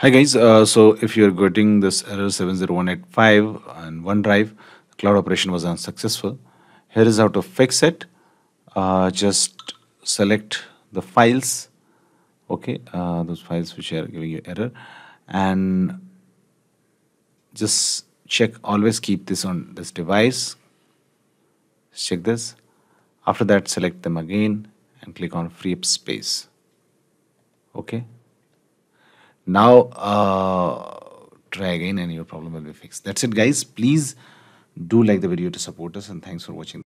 Hi guys, uh, so if you're getting this error 70185 on OneDrive, cloud operation was unsuccessful. Here is how to fix it. Uh, just select the files, okay, uh, those files which are giving you error and just check, always keep this on this device. Check this. After that, select them again and click on free space, okay. Now, uh, try again and your problem will be fixed. That's it, guys. Please do like the video to support us and thanks for watching.